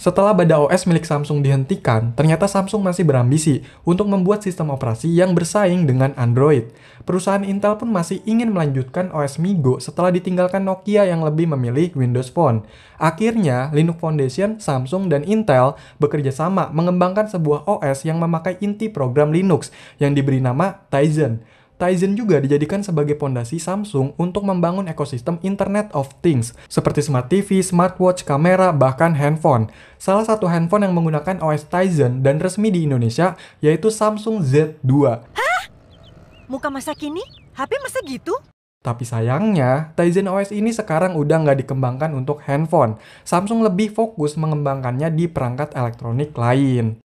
Setelah beda OS milik Samsung dihentikan, ternyata Samsung masih berambisi untuk membuat sistem operasi yang bersaing dengan Android. Perusahaan Intel pun masih ingin melanjutkan OS Migo setelah ditinggalkan Nokia yang lebih memilih Windows Phone. Akhirnya, Linux Foundation, Samsung, dan Intel bekerja sama mengembangkan sebuah OS yang memakai inti program Linux yang diberi nama Tizen. Tizen juga dijadikan sebagai pondasi Samsung untuk membangun ekosistem Internet of Things, seperti smart TV, smartwatch, kamera, bahkan handphone. Salah satu handphone yang menggunakan OS Tizen dan resmi di Indonesia yaitu Samsung Z2. Hah? Muka masa kini? HP masa gitu? Tapi sayangnya, Tizen OS ini sekarang udah nggak dikembangkan untuk handphone. Samsung lebih fokus mengembangkannya di perangkat elektronik lain.